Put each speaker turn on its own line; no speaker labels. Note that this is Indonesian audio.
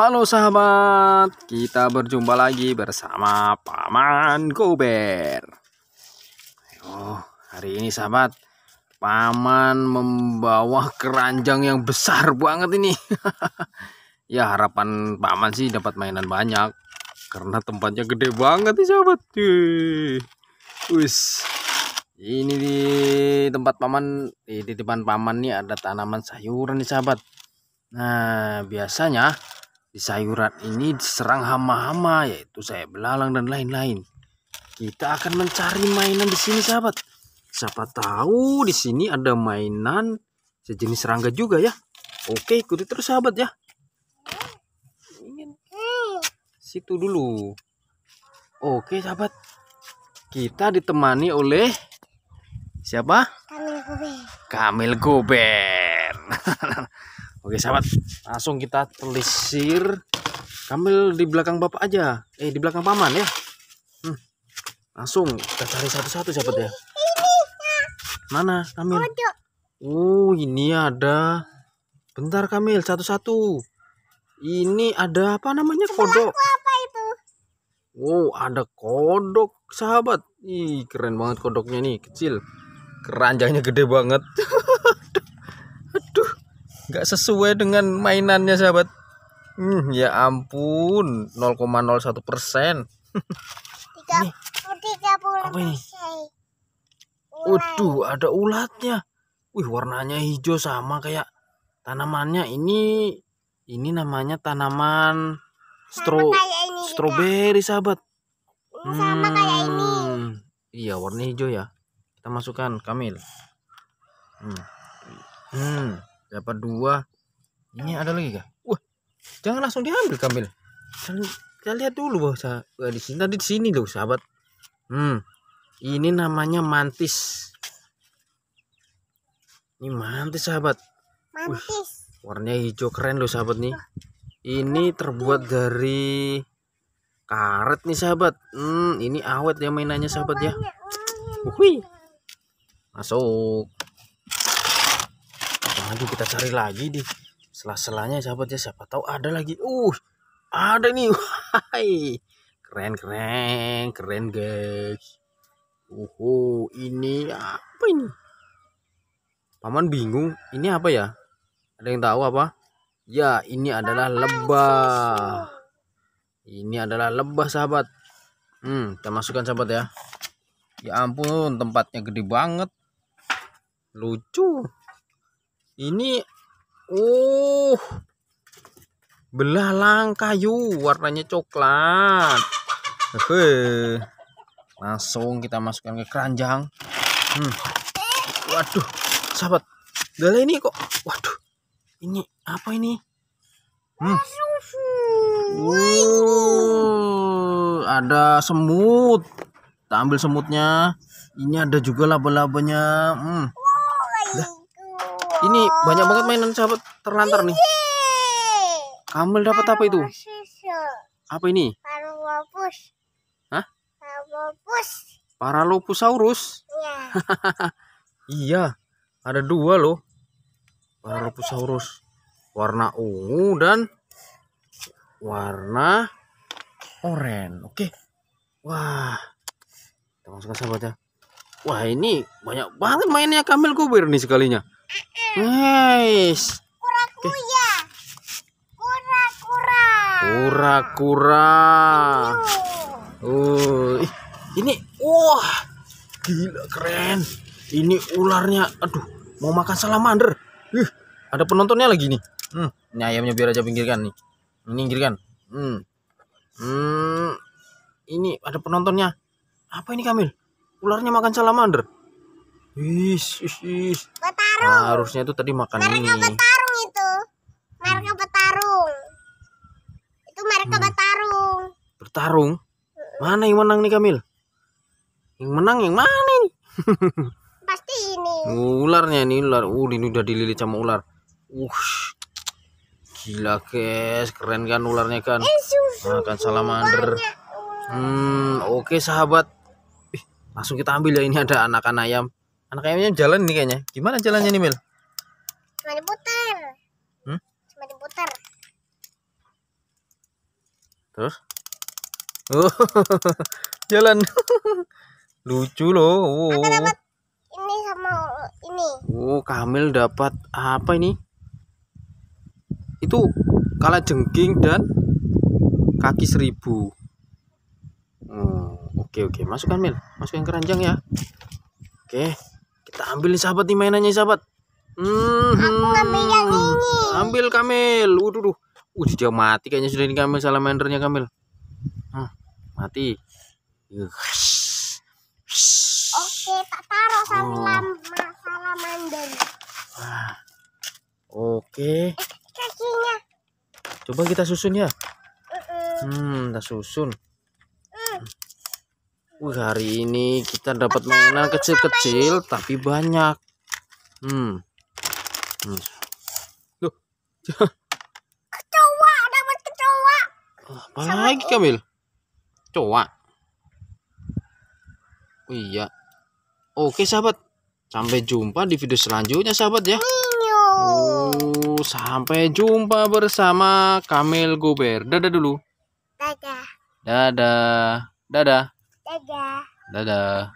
Halo sahabat, kita berjumpa lagi bersama Paman Gober. Oh, hari ini sahabat, Paman membawa keranjang yang besar banget ini. ya harapan Paman sih dapat mainan banyak karena tempatnya gede banget nih sahabat. Wis. Ini di tempat paman, eh, di titipan paman nih ada tanaman sayuran nih sahabat. Nah, biasanya di sayuran ini diserang hama-hama yaitu saya belalang dan lain-lain. Kita akan mencari mainan di sini sahabat. Siapa tahu di sini ada mainan sejenis serangga juga ya. Oke ikuti terus sahabat ya. Situ dulu. Oke sahabat. Kita ditemani oleh siapa? Kamil Gober. Kamil Gober. Oke sahabat, langsung kita telisir Kamil di belakang bapak aja. Eh di belakang paman ya. Hmm. Langsung kita cari satu-satu sahabat ya. Mana Kamil? Oh ini ada. Bentar Kamil satu-satu. Ini ada apa namanya kodok? Wow oh, ada kodok sahabat. Ih keren banget kodoknya nih kecil. Keranjangnya gede banget. nggak sesuai dengan mainannya sahabat hmm, ya ampun 0,01 persen puluh. apa ini Waduh, ada ulatnya. Wih, warnanya hijau sama kayak tanamannya. Ini ini namanya tanaman stro stroberi, sahabat. Hmm, hmm, Iya, warna hijau ya. Kita masukkan, Kamil. Hmm. Hmm dapat dua ini ada lagi gak? wah jangan langsung diambil Kamil kan kita lihat dulu bahwa nah, eh, di sini tadi di sini loh sahabat hmm ini namanya mantis ini mantis sahabat mantis Wih, warnanya hijau keren loh sahabat nih ini terbuat dari karet nih sahabat hmm ini awet ya mainannya sahabat ya Wih. masuk lagi kita cari lagi di sela-selanya sahabat ya siapa tahu ada lagi uh ada nih wahai keren keren keren guys uhu ini apa ini paman bingung ini apa ya ada yang tahu apa ya ini adalah lebah ini adalah lebah sahabat hmm kita masukkan sahabat ya ya ampun tempatnya gede banget lucu ini uh belah langka kayu warnanya coklat Hehe. langsung kita masukkan ke keranjang hmm. waduh sahabat gala ini kok waduh ini apa ini hmm. Uh, ada semut kita ambil semutnya ini ada juga laba-labanya hmm. Dah. Ini banyak banget mainan sahabat terlantar nih. Kamel iya. dapat apa itu? Apa ini? Paralopus. Hah? Paralopus. Paralopusaurus. Iya. iya ada dua loh. Paralopusaurus. Warna ungu dan warna oren. Oke. Wah. Kita masukkan sahabat ya. Wah ini banyak banget mainnya Kamil Kubir nih sekalinya. Nice. Kura-kura. Kura-kura. Kura-kura. Oh, ini wah. Gila keren. Ini ularnya. Aduh, mau makan salamander. Ih, ada penontonnya lagi nih. Hmm, ini ayamnya biar aja pinggirkan nih. Ini pinggirkan. Hmm. Hmm. Ini ada penontonnya. Apa ini Kamil? Ularnya makan salamander. Wih, ih, ih petarung. Harusnya itu tadi makan mereka ini. Mereka petarung itu. Mereka petarung. Itu mereka hmm. petarung. Bertarung? Hmm. Mana yang menang nih Kamil? Yang menang yang mana nih? Pasti ini. Ularnya nih ular. Uh, ini udah dililit sama ular. Uh. Gila, guys. Keren kan ularnya kan? Eh, Makan salamander. Hmm, oke okay, sahabat. Eh, langsung kita ambil ya ini ada anakan ayam anak ayamnya jalan nih kayaknya gimana jalannya nih Mil cuma diputar hmm? cuma diputar terus oh, jalan lucu loh oh. aku dapat ini sama ini oh Kamil dapat apa ini itu kala jengking dan kaki seribu hmm, oke oke masukkan mil masukkan keranjang ya oke kita ambil nih sahabat nih mainannya sahabat. Hmm. Aku ngambil yang hmm, hmm. ini. Ambil Kamil. Waduh, duh. Udah dia mati kayaknya sudah ini Kamil salamandernya Kamil. Hmm, mati. Oke, tak taruh sama oh. Ah. Oke. Eh, kakinya. Coba kita susun ya. Uh -uh. Hmm, kita susun. Wih, hari ini kita dapat mainan kecil-kecil tapi banyak. Hmm. hmm. kecoa, dapat kecoa. Apa lagi, Kamil? Kecoa. Oh, iya. Oke, sahabat. Sampai jumpa di video selanjutnya, sahabat ya. Oh, sampai jumpa bersama Kamil Gober. Dadah dulu. Dadah. Dadah. Dadah. Dadah. Dadah.